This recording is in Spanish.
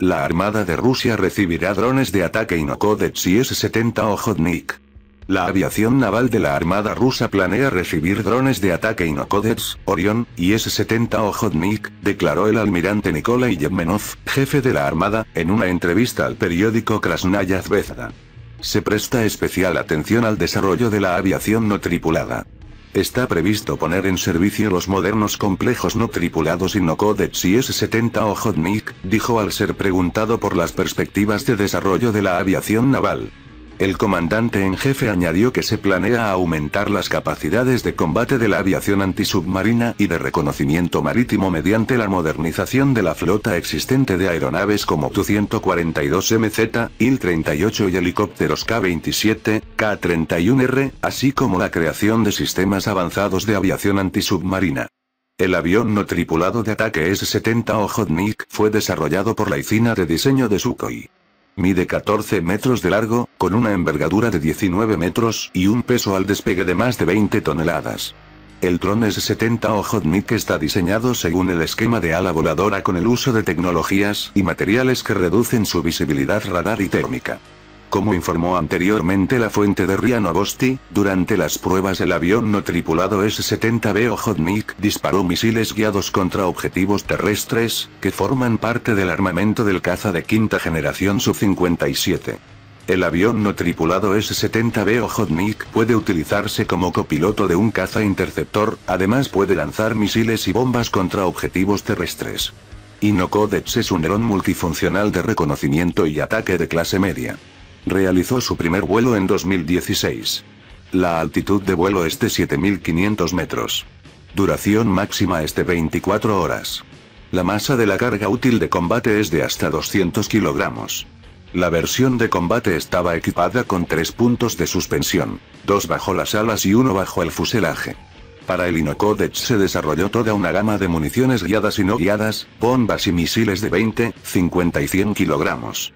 La Armada de Rusia recibirá drones de ataque Inokodets y S-70 Ojotnik. La aviación naval de la Armada rusa planea recibir drones de ataque Inokodets, Orion, y S-70 Ojotnik, declaró el almirante Nikolai Yemenov, jefe de la Armada, en una entrevista al periódico Krasnaya Zvezda. Se presta especial atención al desarrollo de la aviación no tripulada. Está previsto poner en servicio los modernos complejos no tripulados y no y S-70 o Hotnik, dijo al ser preguntado por las perspectivas de desarrollo de la aviación naval el comandante en jefe añadió que se planea aumentar las capacidades de combate de la aviación antisubmarina y de reconocimiento marítimo mediante la modernización de la flota existente de aeronaves como Tu-142MZ, IL-38 y helicópteros K-27, K-31R, así como la creación de sistemas avanzados de aviación antisubmarina. El avión no tripulado de ataque S-70 Ojotnik fue desarrollado por la Icina de Diseño de Sukhoi. Mide 14 metros de largo, con una envergadura de 19 metros y un peso al despegue de más de 20 toneladas. El Tron S-70 Hotnik está diseñado según el esquema de ala voladora con el uso de tecnologías y materiales que reducen su visibilidad radar y térmica. Como informó anteriormente la fuente de Rianovosti, durante las pruebas el avión no tripulado S-70B Ojotnik disparó misiles guiados contra objetivos terrestres, que forman parte del armamento del caza de quinta generación Su-57. El avión no tripulado S-70B Ojotnik puede utilizarse como copiloto de un caza interceptor, además puede lanzar misiles y bombas contra objetivos terrestres. Inocodex es un dron multifuncional de reconocimiento y ataque de clase media. Realizó su primer vuelo en 2016. La altitud de vuelo es de 7.500 metros. Duración máxima es de 24 horas. La masa de la carga útil de combate es de hasta 200 kilogramos. La versión de combate estaba equipada con tres puntos de suspensión, dos bajo las alas y uno bajo el fuselaje. Para el Inocodec se desarrolló toda una gama de municiones guiadas y no guiadas, bombas y misiles de 20, 50 y 100 kilogramos.